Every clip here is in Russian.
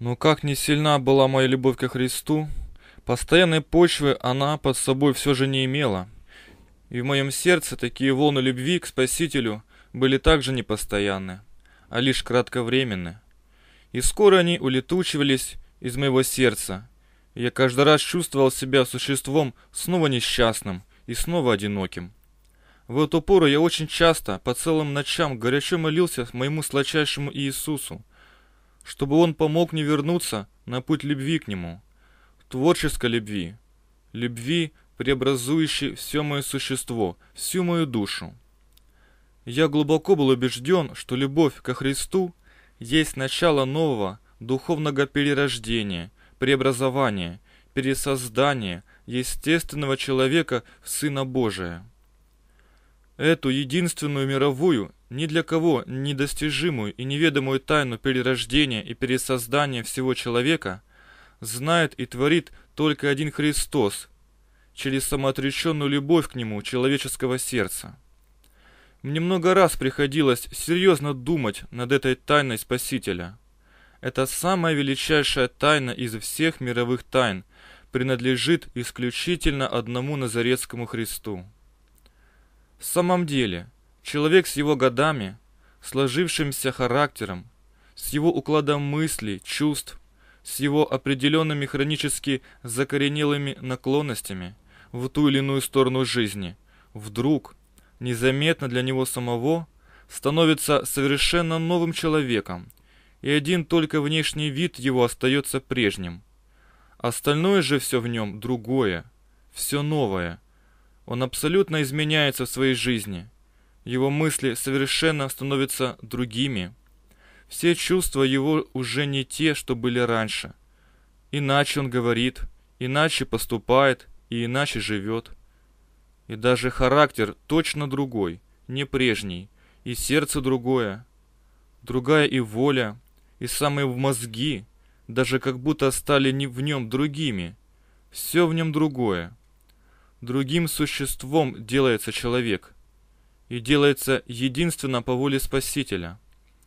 Но как не сильна была моя любовь ко Христу, постоянной почвы она под собой все же не имела. И в моем сердце такие волны любви к Спасителю были также непостоянны, а лишь кратковременны. И скоро они улетучивались из моего сердца. И я каждый раз чувствовал себя существом снова несчастным и снова одиноким. В эту пору я очень часто, по целым ночам, горячо молился моему сладчайшему Иисусу – чтобы он помог мне вернуться на путь любви к нему, творческой любви, любви, преобразующей все мое существо, всю мою душу. Я глубоко был убежден, что любовь ко Христу есть начало нового духовного перерождения, преобразования, пересоздания естественного человека в Сына Божия. Эту единственную мировую ни для кого недостижимую и неведомую тайну перерождения и пересоздания всего человека знает и творит только один Христос через самоотреченную любовь к Нему человеческого сердца. Мне много раз приходилось серьезно думать над этой тайной Спасителя. Это самая величайшая тайна из всех мировых тайн, принадлежит исключительно одному Назарецкому Христу. В самом деле – Человек с его годами, сложившимся характером, с его укладом мыслей, чувств, с его определенными хронически закоренелыми наклонностями в ту или иную сторону жизни, вдруг, незаметно для него самого, становится совершенно новым человеком, и один только внешний вид его остается прежним. Остальное же все в нем другое, все новое. Он абсолютно изменяется в своей жизни – его мысли совершенно становятся другими. Все чувства его уже не те, что были раньше. Иначе он говорит, иначе поступает и иначе живет. И даже характер точно другой, не прежний, и сердце другое. Другая и воля, и самые мозги, даже как будто стали не в нем другими. Все в нем другое. Другим существом делается человек и делается единственно по воле Спасителя,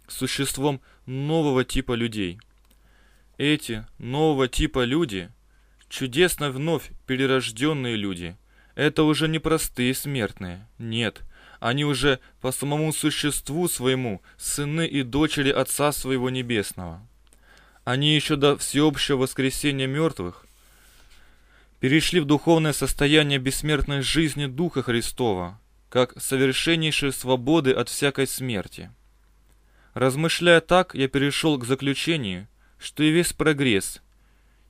существом нового типа людей. Эти нового типа люди – чудесно вновь перерожденные люди. Это уже не простые смертные, нет, они уже по самому существу своему сыны и дочери Отца Своего Небесного. Они еще до всеобщего воскресения мертвых перешли в духовное состояние бессмертной жизни Духа Христова – как совершеннейшей свободы от всякой смерти. Размышляя так, я перешел к заключению, что и весь прогресс,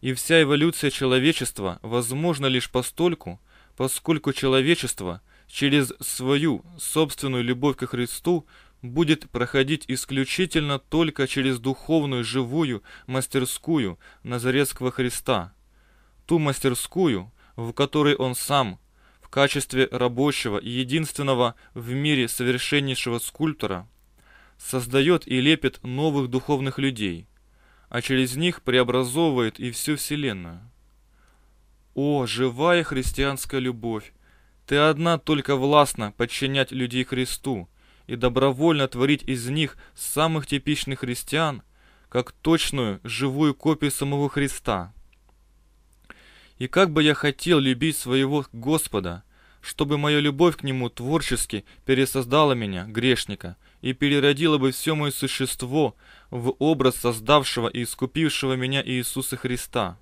и вся эволюция человечества возможна лишь постольку, поскольку человечество через свою собственную любовь ко Христу будет проходить исключительно только через духовную живую мастерскую Назарецкого Христа, ту мастерскую, в которой он сам – в качестве рабочего и единственного в мире совершеннейшего скульптора, создает и лепит новых духовных людей, а через них преобразовывает и всю Вселенную. О, живая христианская любовь! Ты одна только властна подчинять людей Христу и добровольно творить из них самых типичных христиан, как точную, живую копию самого Христа – и как бы я хотел любить своего Господа, чтобы моя любовь к Нему творчески пересоздала меня, грешника, и переродила бы все мое существо в образ создавшего и искупившего меня Иисуса Христа.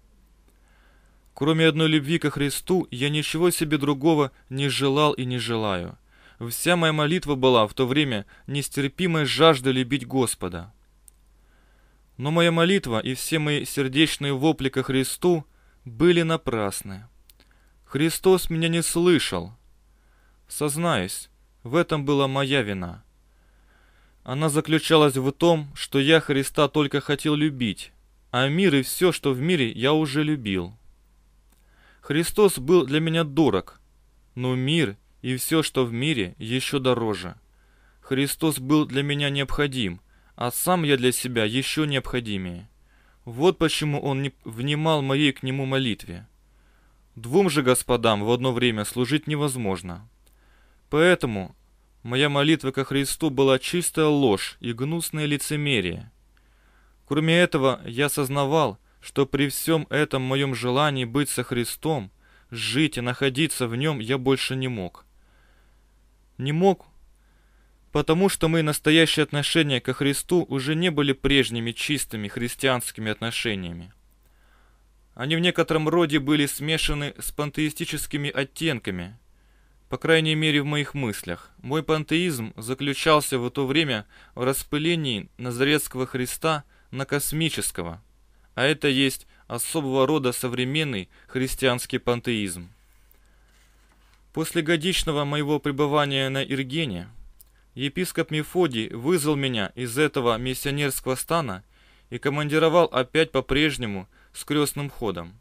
Кроме одной любви ко Христу, я ничего себе другого не желал и не желаю. Вся моя молитва была в то время нестерпимой жаждой любить Господа. Но моя молитва и все мои сердечные вопли ко Христу – были напрасны. Христос меня не слышал. Сознаюсь, в этом была моя вина. Она заключалась в том, что я Христа только хотел любить, а мир и все, что в мире, я уже любил. Христос был для меня дорог, но мир и все, что в мире, еще дороже. Христос был для меня необходим, а сам я для себя еще необходимее. Вот почему он не внимал моей к нему молитве. Двум же господам в одно время служить невозможно. Поэтому моя молитва ко Христу была чистая ложь и гнусное лицемерие. Кроме этого, я сознавал, что при всем этом моем желании быть со Христом, жить и находиться в нем я больше не мог. Не мог, потому что мои настоящие отношения ко Христу уже не были прежними чистыми христианскими отношениями. Они в некотором роде были смешаны с пантеистическими оттенками, по крайней мере в моих мыслях. Мой пантеизм заключался в то время в распылении Назарецкого Христа на космического, а это есть особого рода современный христианский пантеизм. После годичного моего пребывания на Иргене – Епископ Мефодий вызвал меня из этого миссионерского стана и командировал опять по-прежнему с крестным ходом.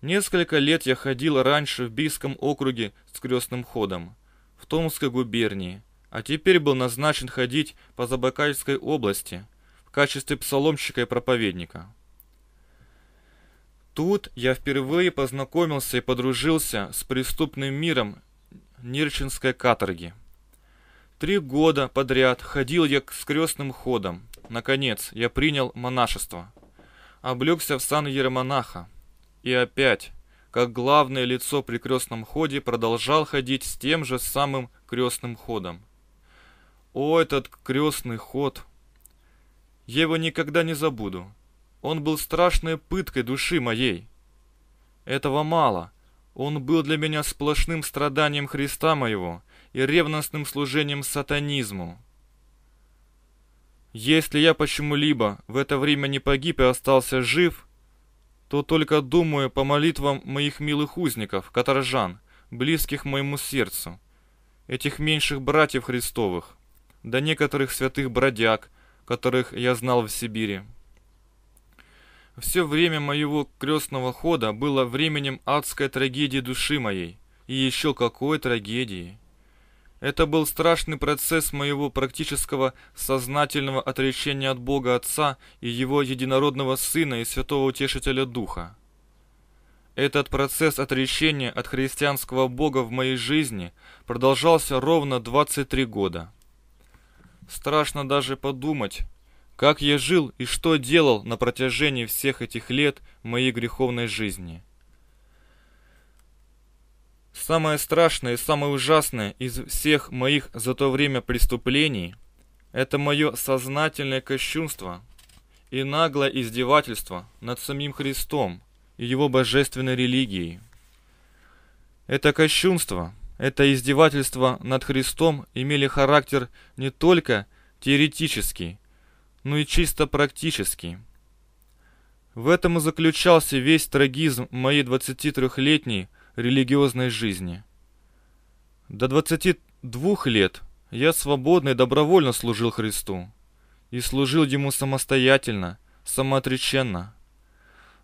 Несколько лет я ходил раньше в Бийском округе с крестным ходом, в Томской губернии, а теперь был назначен ходить по Забайкальской области в качестве псаломщика и проповедника. Тут я впервые познакомился и подружился с преступным миром Нерчинской каторги. Три года подряд ходил я к скрестным ходам. Наконец, я принял монашество. Облегся в сан Ермонаха. И опять, как главное лицо при крестном ходе, продолжал ходить с тем же самым крестным ходом. О, этот крестный ход! Я его никогда не забуду. Он был страшной пыткой души моей. Этого мало. Он был для меня сплошным страданием Христа моего — и ревностным служением сатанизму. Если я почему-либо в это время не погиб и остался жив, то только думаю по молитвам моих милых узников, каторжан, близких моему сердцу, этих меньших братьев Христовых, да некоторых святых бродяг, которых я знал в Сибири. Все время моего крестного хода было временем адской трагедии души моей, и еще какой трагедии. Это был страшный процесс моего практического сознательного отречения от Бога Отца и Его Единородного Сына и Святого Утешителя Духа. Этот процесс отречения от христианского Бога в моей жизни продолжался ровно 23 года. Страшно даже подумать, как я жил и что делал на протяжении всех этих лет моей греховной жизни – Самое страшное и самое ужасное из всех моих за то время преступлений – это мое сознательное кощунство и наглое издевательство над самим Христом и его божественной религией. Это кощунство, это издевательство над Христом имели характер не только теоретический, но и чисто практический. В этом и заключался весь трагизм моей 23-летней религиозной жизни. До 22 лет я свободно и добровольно служил Христу. И служил Ему самостоятельно, самоотреченно.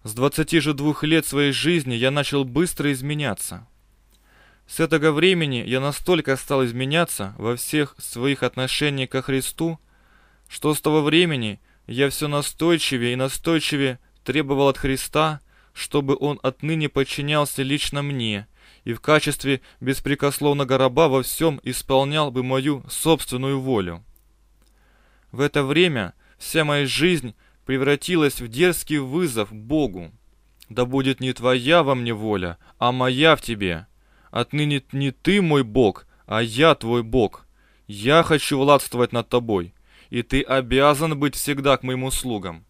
С 22 лет своей жизни я начал быстро изменяться. С этого времени я настолько стал изменяться во всех своих отношениях ко Христу, что с того времени я все настойчивее и настойчивее требовал от Христа – чтобы он отныне подчинялся лично мне и в качестве беспрекословного раба во всем исполнял бы мою собственную волю. В это время вся моя жизнь превратилась в дерзкий вызов Богу. Да будет не твоя во мне воля, а моя в тебе. Отныне не ты мой Бог, а я твой Бог. Я хочу владствовать над тобой, и ты обязан быть всегда к моим услугам.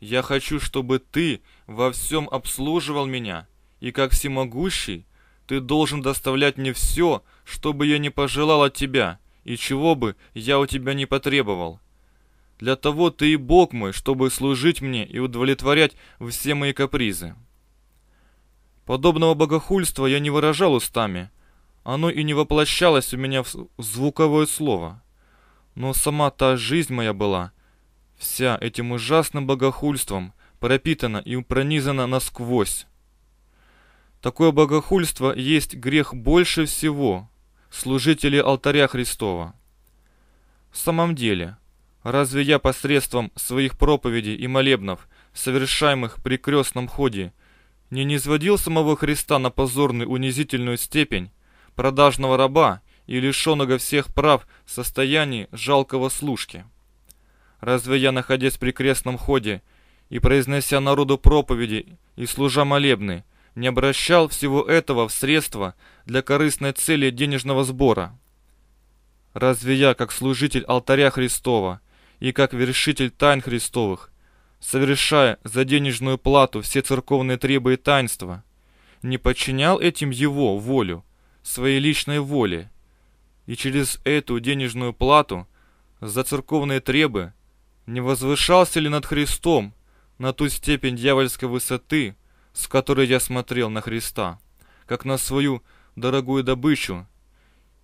Я хочу, чтобы ты во всем обслуживал меня, и как всемогущий, ты должен доставлять мне все, что бы я не пожелал от тебя, и чего бы я у тебя не потребовал. Для того ты и Бог мой, чтобы служить мне и удовлетворять все мои капризы. Подобного богохульства я не выражал устами, оно и не воплощалось у меня в звуковое слово. Но сама та жизнь моя была, вся этим ужасным богохульством, пропитана и пронизана насквозь. Такое богохульство есть грех больше всего, служители алтаря Христова. В самом деле, разве я посредством своих проповедей и молебнов, совершаемых при крестном ходе, не низводил самого Христа на позорную унизительную степень продажного раба и лишенного всех прав в состоянии жалкого служки? Разве я, находясь при крестном ходе, и произнося народу проповеди и служа молебны, не обращал всего этого в средства для корыстной цели денежного сбора. Разве я, как служитель алтаря Христова и как вершитель тайн Христовых, совершая за денежную плату все церковные требы и таинства, не подчинял этим его волю, своей личной воле, и через эту денежную плату за церковные требы не возвышался ли над Христом на ту степень дьявольской высоты, с которой я смотрел на Христа, как на свою дорогую добычу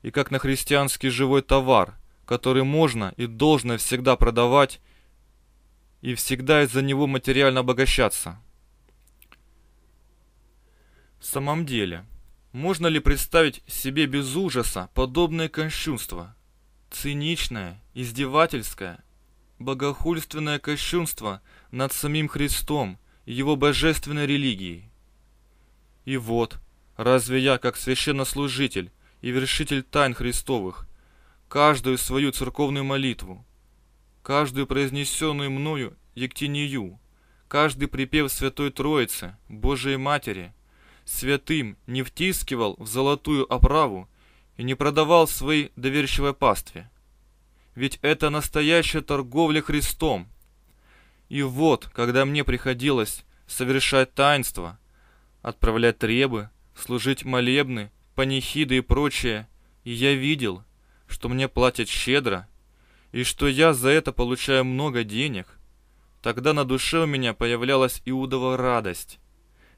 и как на христианский живой товар, который можно и должно всегда продавать и всегда из-за него материально обогащаться. В самом деле, можно ли представить себе без ужаса подобное кощунство? Циничное, издевательское, богохульственное кощунство – над самим Христом и его божественной религией. И вот, разве я, как священнослужитель и вершитель тайн Христовых, каждую свою церковную молитву, каждую произнесенную мною ектинию, каждый припев Святой Троицы, Божией Матери, святым не втискивал в золотую оправу и не продавал своей доверчивой пастве. Ведь это настоящая торговля Христом, и вот, когда мне приходилось совершать таинства, отправлять требы, служить молебны, панихиды и прочее, и я видел, что мне платят щедро, и что я за это получаю много денег, тогда на душе у меня появлялась иудова радость.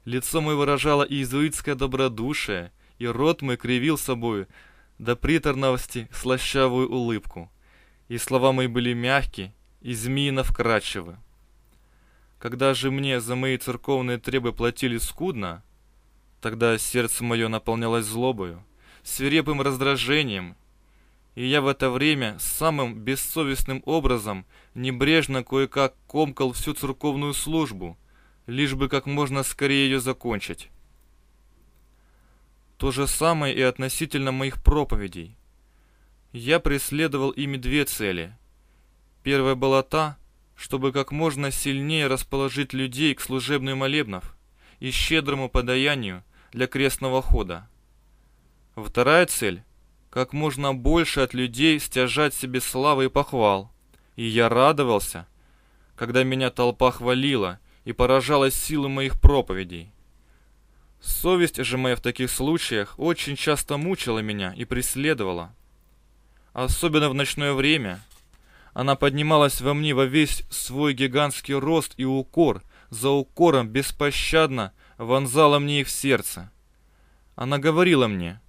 Лицо мое выражало иезуитское добродушие, и рот мой кривил собою до приторновости слащавую улыбку. И слова мои были мягкие и змеино когда же мне за мои церковные требы платили скудно, тогда сердце мое наполнялось злобою, свирепым раздражением, и я в это время самым бессовестным образом небрежно кое-как комкал всю церковную службу, лишь бы как можно скорее ее закончить. То же самое и относительно моих проповедей. Я преследовал ими две цели. Первая была та, чтобы как можно сильнее расположить людей к служебным молебнов и щедрому подаянию для крестного хода. Вторая цель – как можно больше от людей стяжать себе славы и похвал. И я радовался, когда меня толпа хвалила и поражалась силы моих проповедей. Совесть же моя в таких случаях очень часто мучила меня и преследовала. Особенно в ночное время – она поднималась во мне во весь свой гигантский рост и укор, за укором беспощадно вонзала мне их в сердце. Она говорила мне,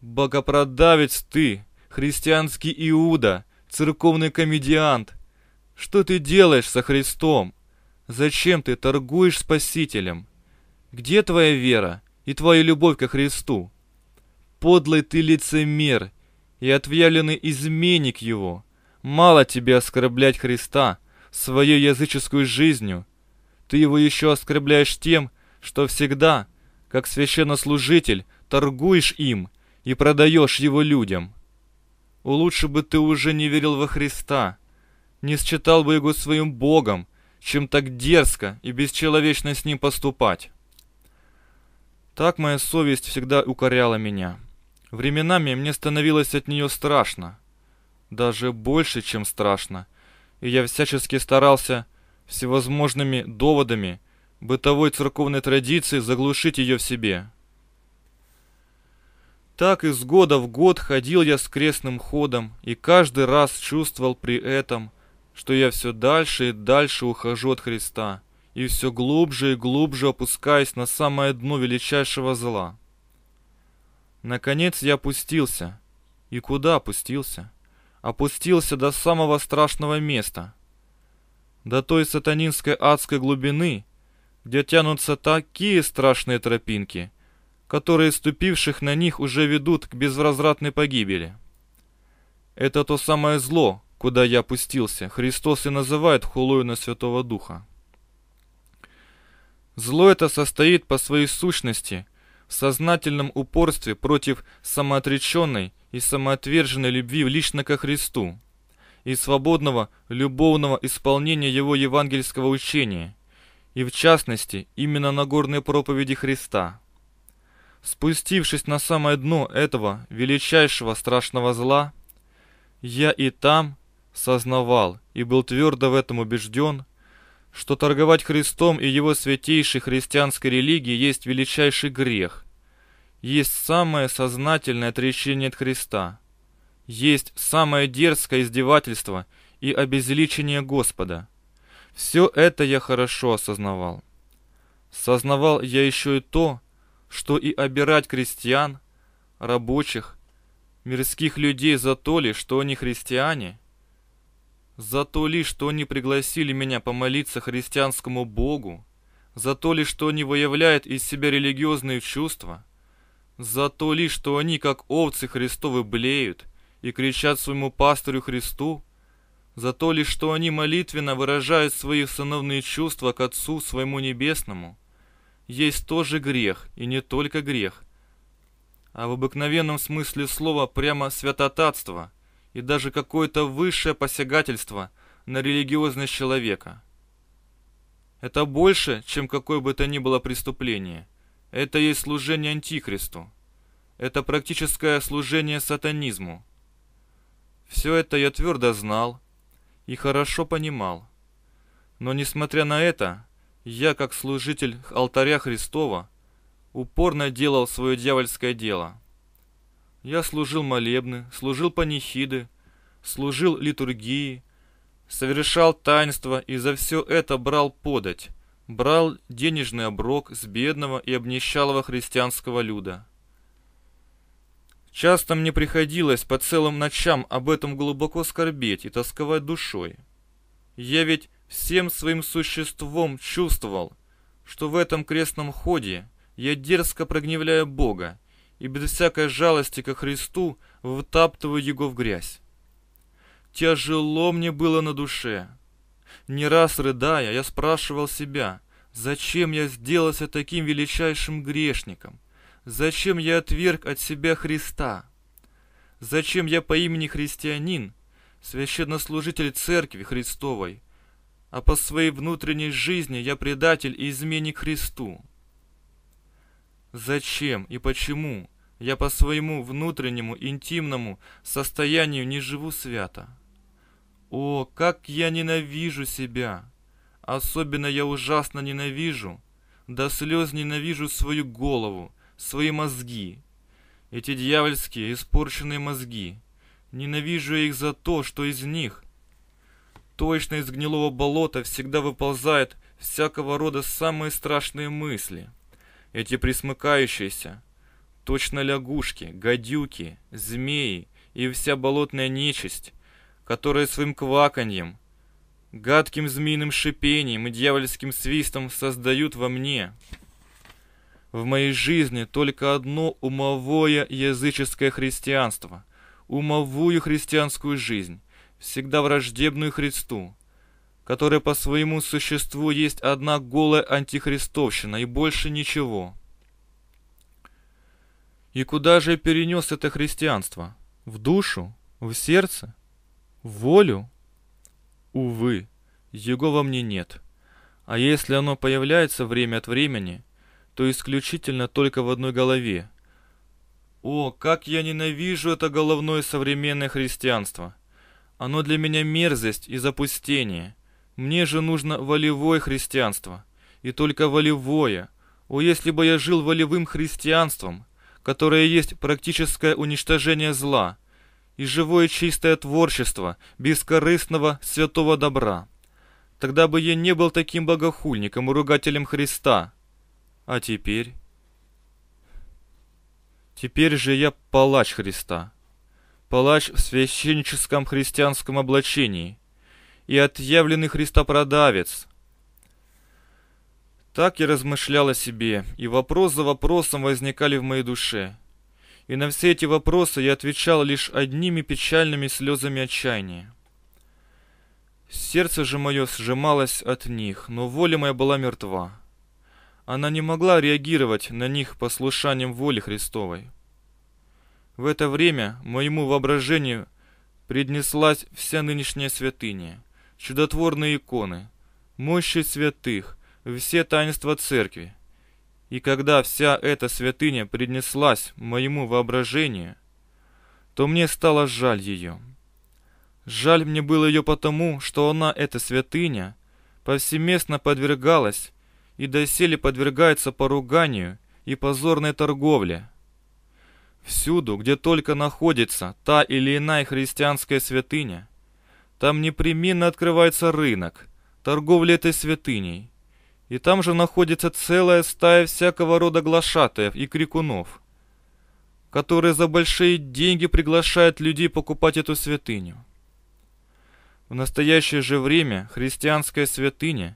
«Богопродавец ты, христианский Иуда, церковный комедиант, что ты делаешь со Христом? Зачем ты торгуешь Спасителем? Где твоя вера и твоя любовь ко Христу? Подлый ты лицемер и отъявленный изменник его. Мало тебе оскорблять Христа своей языческую жизнью. Ты его еще оскорбляешь тем, что всегда, как священнослужитель, торгуешь им и продаешь его людям. О, лучше бы ты уже не верил во Христа, не считал бы его своим Богом, чем так дерзко и бесчеловечно с ним поступать. Так моя совесть всегда укоряла меня. Временами мне становилось от нее страшно даже больше, чем страшно. И я всячески старался всевозможными доводами бытовой церковной традиции заглушить ее в себе. Так из года в год ходил я с крестным ходом и каждый раз чувствовал при этом, что я все дальше и дальше ухожу от Христа и все глубже и глубже опускаясь на самое дно величайшего зла. Наконец я опустился. И куда опустился? опустился до самого страшного места. До той сатанинской адской глубины, где тянутся такие страшные тропинки, которые ступивших на них уже ведут к безвозвратной погибели. Это то самое зло, куда я опустился, Христос и называет хулою на Святого Духа. Зло это состоит по своей сущности сознательном упорстве против самоотреченной и самоотверженной любви лично ко Христу и свободного любовного исполнения его евангельского учения, и в частности именно Нагорной проповеди Христа. Спустившись на самое дно этого величайшего страшного зла, я и там сознавал и был твердо в этом убежден – что торговать Христом и его святейшей христианской религией есть величайший грех, есть самое сознательное отречение от Христа, есть самое дерзкое издевательство и обезличение Господа. Все это я хорошо осознавал. Сознавал я еще и то, что и обирать крестьян, рабочих, мирских людей за то ли, что они христиане – за то ли, что они пригласили меня помолиться христианскому Богу, за то ли, что они выявляют из себя религиозные чувства, за то ли, что они, как овцы Христовы, блеют и кричат своему пастырю Христу, за то ли, что они молитвенно выражают свои сыновные чувства к Отцу своему Небесному, есть тоже грех, и не только грех, а в обыкновенном смысле слова прямо святотатство – и даже какое-то высшее посягательство на религиозность человека. Это больше, чем какое бы то ни было преступление. Это есть служение Антихристу. Это практическое служение сатанизму. Все это я твердо знал и хорошо понимал. Но несмотря на это, я, как служитель алтаря Христова, упорно делал свое дьявольское дело – я служил молебны, служил панихиды, служил литургии, совершал таинства и за все это брал подать, брал денежный оброк с бедного и обнищалого христианского люда. Часто мне приходилось по целым ночам об этом глубоко скорбеть и тосковать душой. Я ведь всем своим существом чувствовал, что в этом крестном ходе я дерзко прогневляю Бога и без всякой жалости ко Христу втаптываю его в грязь. Тяжело мне было на душе. Не раз рыдая, я спрашивал себя, зачем я сделался таким величайшим грешником? Зачем я отверг от себя Христа? Зачем я по имени христианин, священнослужитель Церкви Христовой, а по своей внутренней жизни я предатель и изменник Христу? Зачем и почему я по своему внутреннему, интимному состоянию не живу свято. О, как я ненавижу себя! Особенно я ужасно ненавижу, до слез ненавижу свою голову, свои мозги. Эти дьявольские испорченные мозги. Ненавижу их за то, что из них, точно из гнилого болота, всегда выползает всякого рода самые страшные мысли. Эти присмыкающиеся, Точно лягушки, гадюки, змеи и вся болотная нечисть, которая своим кваканьем, гадким змеиным шипением и дьявольским свистом создают во мне. В моей жизни только одно умовое языческое христианство, умовую христианскую жизнь, всегда враждебную Христу, которая по своему существу есть одна голая антихристовщина и больше ничего. И куда же перенес это христианство? В душу? В сердце? В волю? Увы, его во мне нет. А если оно появляется время от времени, то исключительно только в одной голове. О, как я ненавижу это головное современное христианство! Оно для меня мерзость и запустение. Мне же нужно волевое христианство. И только волевое. О, если бы я жил волевым христианством, которое есть практическое уничтожение зла, и живое чистое творчество бескорыстного святого добра. Тогда бы я не был таким богохульником и ругателем Христа. А теперь... Теперь же я палач Христа. Палач в священническом христианском облачении и отъявленный христопродавец – так я размышлял о себе, и вопрос за вопросом возникали в моей душе. И на все эти вопросы я отвечал лишь одними печальными слезами отчаяния. Сердце же мое сжималось от них, но воля моя была мертва. Она не могла реагировать на них послушанием воли Христовой. В это время моему воображению преднеслась вся нынешняя святыня, чудотворные иконы, мощи святых, все таинства церкви. И когда вся эта святыня преднеслась моему воображению, то мне стало жаль ее. Жаль мне было ее потому, что она, эта святыня, повсеместно подвергалась и доселе подвергается поруганию и позорной торговле. Всюду, где только находится та или иная христианская святыня, там непременно открывается рынок, торговли этой святыней. И там же находится целая стая всякого рода глашатаев и крикунов, которые за большие деньги приглашают людей покупать эту святыню. В настоящее же время христианская святыня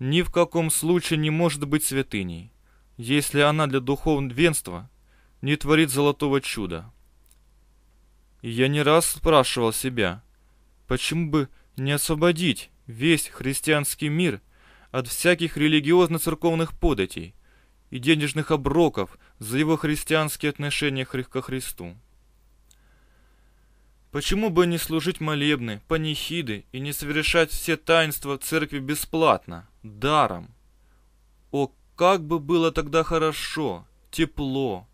ни в каком случае не может быть святыней, если она для духовенства не творит золотого чуда. И я не раз спрашивал себя, почему бы не освободить весь христианский мир от всяких религиозно-церковных податей и денежных оброков за его христианские отношения ко Христу. Почему бы не служить молебны, панихиды и не совершать все таинства церкви бесплатно, даром? О, как бы было тогда хорошо, тепло,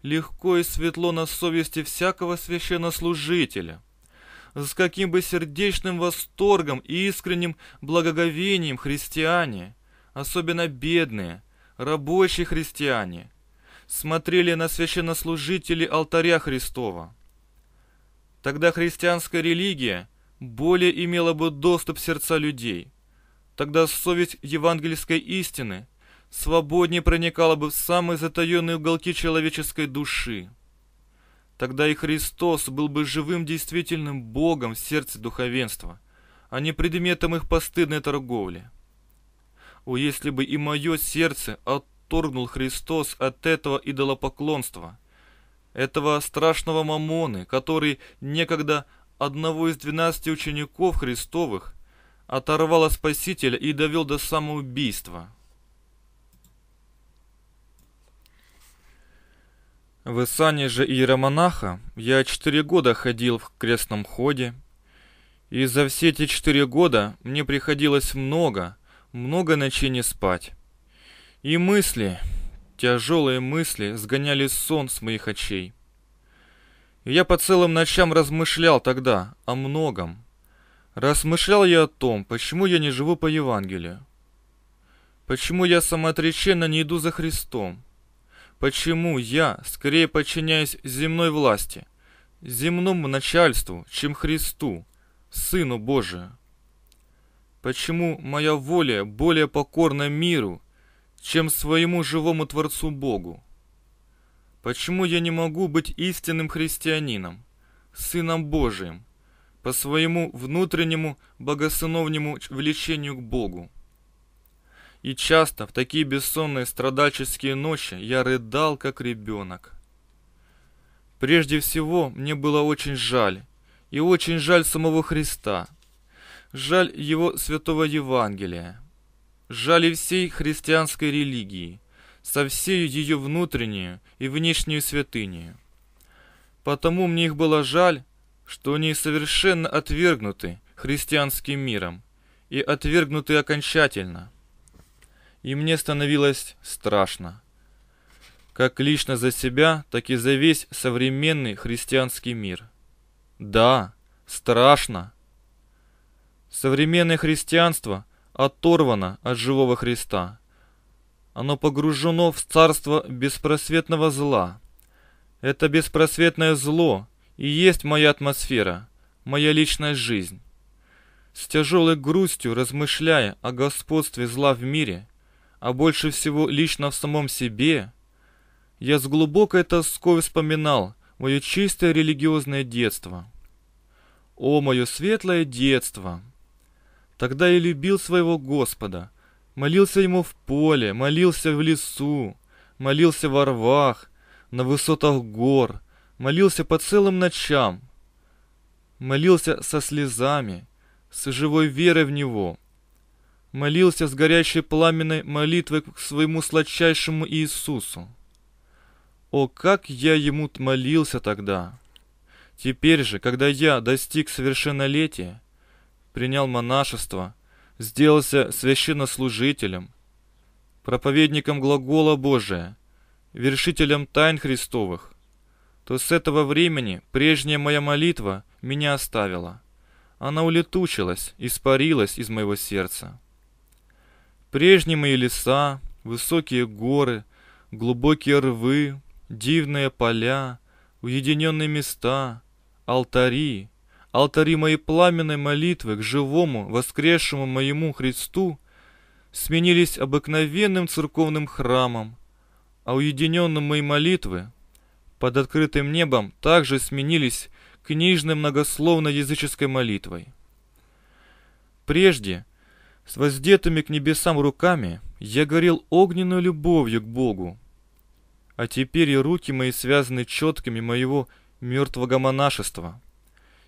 легко и светло на совести всякого священнослужителя! с каким бы сердечным восторгом и искренним благоговением христиане, особенно бедные, рабочие христиане, смотрели на священнослужителей алтаря Христова. Тогда христианская религия более имела бы доступ в сердца людей. Тогда совесть евангельской истины свободнее проникала бы в самые затаенные уголки человеческой души. Тогда и Христос был бы живым действительным Богом в сердце духовенства, а не предметом их постыдной торговли. О, если бы и мое сердце отторгнул Христос от этого идолопоклонства, этого страшного мамоны, который некогда одного из двенадцати учеников Христовых оторвало Спасителя и довел до самоубийства». В сане же иеромонаха я четыре года ходил в крестном ходе, и за все эти четыре года мне приходилось много, много ночей не спать. И мысли, тяжелые мысли, сгоняли сон с моих очей. И я по целым ночам размышлял тогда о многом. Размышлял я о том, почему я не живу по Евангелию. Почему я самоотреченно не иду за Христом. Почему я скорее подчиняюсь земной власти, земному начальству, чем Христу, Сыну Божию? Почему моя воля более покорна миру, чем своему живому Творцу Богу? Почему я не могу быть истинным христианином, Сыном Божиим, по своему внутреннему богосыновнему влечению к Богу? И часто в такие бессонные страдальческие ночи я рыдал, как ребенок. Прежде всего, мне было очень жаль, и очень жаль самого Христа, жаль его святого Евангелия, жаль и всей христианской религии, со всей ее внутренней и внешней святыней. Потому мне их было жаль, что они совершенно отвергнуты христианским миром и отвергнуты окончательно – и мне становилось страшно. Как лично за себя, так и за весь современный христианский мир. Да, страшно. Современное христианство оторвано от живого Христа. Оно погружено в царство беспросветного зла. Это беспросветное зло и есть моя атмосфера, моя личная жизнь. С тяжелой грустью, размышляя о господстве зла в мире – а больше всего лично в самом себе, я с глубокой тоской вспоминал мое чистое религиозное детство. О, мое светлое детство! Тогда я любил своего Господа, молился Ему в поле, молился в лесу, молился во рвах, на высотах гор, молился по целым ночам, молился со слезами, с живой верой в Него — молился с горящей пламенной молитвой к своему сладчайшему Иисусу. О, как я ему молился тогда! Теперь же, когда я достиг совершеннолетия, принял монашество, сделался священнослужителем, проповедником глагола Божия, вершителем тайн Христовых, то с этого времени прежняя моя молитва меня оставила. Она улетучилась, испарилась из моего сердца. Прежние леса, высокие горы, глубокие рвы, дивные поля, уединенные места, алтари, алтари моей пламенной молитвы к живому, воскресшему моему Христу, сменились обыкновенным церковным храмом, а уединенные мои молитвы под открытым небом также сменились книжной многословно-языческой молитвой. Прежде – с воздетыми к небесам руками я горел огненной любовью к Богу. А теперь и руки мои связаны четками моего мертвого монашества.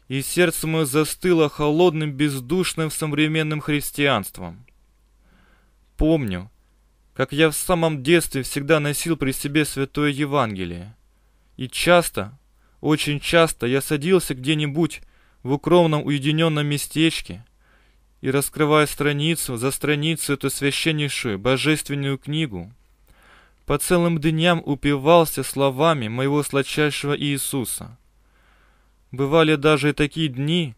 И сердце мое застыло холодным, бездушным современным христианством. Помню, как я в самом детстве всегда носил при себе Святое Евангелие. И часто, очень часто я садился где-нибудь в укромном уединенном местечке – и раскрывая страницу за страницу эту священнейшую божественную книгу, по целым дням упивался словами моего сладчайшего Иисуса. Бывали даже и такие дни,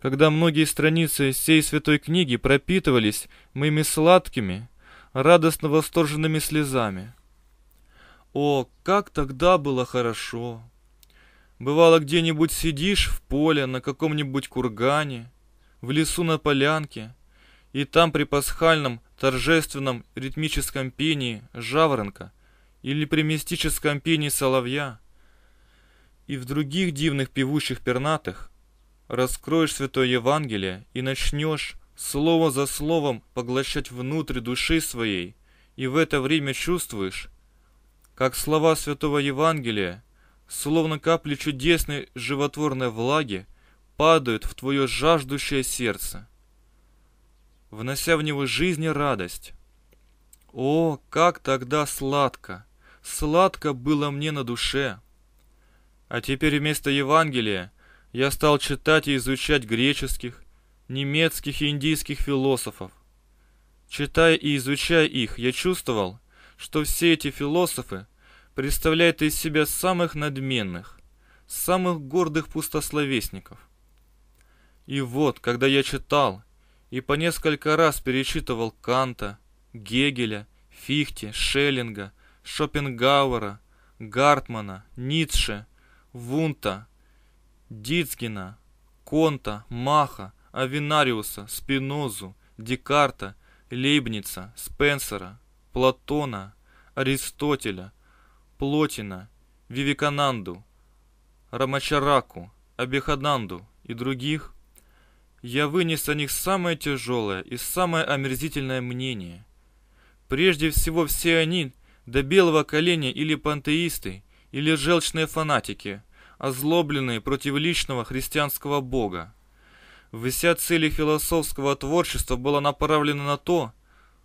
когда многие страницы всей святой книги пропитывались моими сладкими, радостно восторженными слезами. О, как тогда было хорошо! Бывало, где-нибудь сидишь в поле на каком-нибудь кургане — в лесу на полянке, и там при пасхальном торжественном ритмическом пении жаворонка или при мистическом пении соловья и в других дивных певущих пернатых раскроешь Святое Евангелие и начнешь слово за словом поглощать внутрь души своей, и в это время чувствуешь, как слова Святого Евангелия, словно капли чудесной животворной влаги, падают в твое жаждущее сердце, внося в него жизнь и радость. О, как тогда сладко! Сладко было мне на душе! А теперь вместо Евангелия я стал читать и изучать греческих, немецких и индийских философов. Читая и изучая их, я чувствовал, что все эти философы представляют из себя самых надменных, самых гордых пустословесников – и вот, когда я читал и по несколько раз перечитывал Канта, Гегеля, Фихте, Шеллинга, Шопенгауэра, Гартмана, Ницше, Вунта, Дицгена, Конта, Маха, Авинариуса, Спинозу, Декарта, Лейбница, Спенсера, Платона, Аристотеля, Плотина, Вивикананду, Рамачараку, Абихананду и других, я вынес о них самое тяжелое и самое омерзительное мнение. Прежде всего все они до белого коленя или пантеисты, или желчные фанатики, озлобленные против личного христианского бога. Вся цель философского творчества была направлена на то,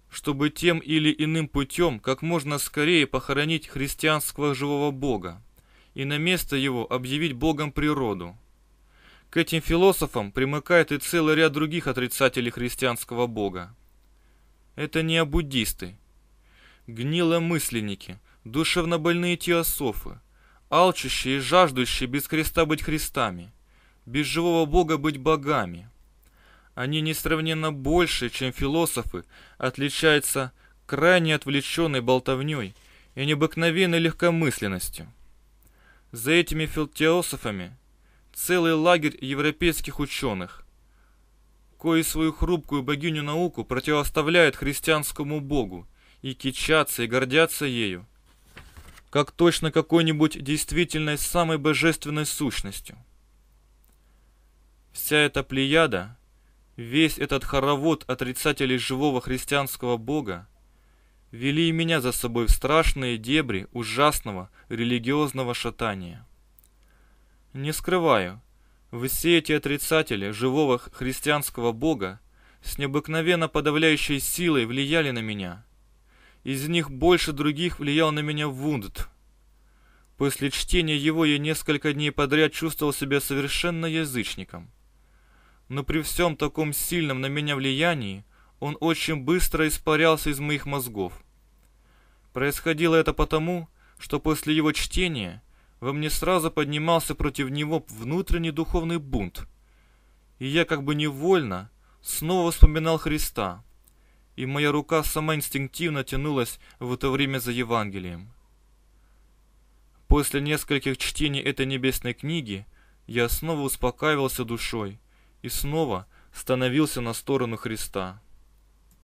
чтобы тем или иным путем как можно скорее похоронить христианского живого бога и на место его объявить богом природу – к этим философам примыкает и целый ряд других отрицателей христианского бога. Это не буддисты, гниломысленники, душевнобольные теософы, алчущие и жаждущие без креста быть христами, без живого бога быть богами. Они несравненно больше, чем философы, отличаются крайне отвлеченной болтовней и необыкновенной легкомысленностью. За этими филтеософами целый лагерь европейских ученых, кои свою хрупкую богиню науку противоставляют христианскому богу и кичатся и гордятся ею, как точно какой-нибудь действительной самой божественной сущностью. Вся эта плеяда, весь этот хоровод отрицателей живого христианского бога вели меня за собой в страшные дебри ужасного религиозного шатания. Не скрываю, вы эти отрицатели живого христианского бога с необыкновенно подавляющей силой влияли на меня. Из них больше других влиял на меня Вундт. После чтения его я несколько дней подряд чувствовал себя совершенно язычником. Но при всем таком сильном на меня влиянии он очень быстро испарялся из моих мозгов. Происходило это потому, что после его чтения – во мне сразу поднимался против него внутренний духовный бунт. И я как бы невольно снова вспоминал Христа, и моя рука сама инстинктивно тянулась в это время за Евангелием. После нескольких чтений этой небесной книги я снова успокаивался душой и снова становился на сторону Христа.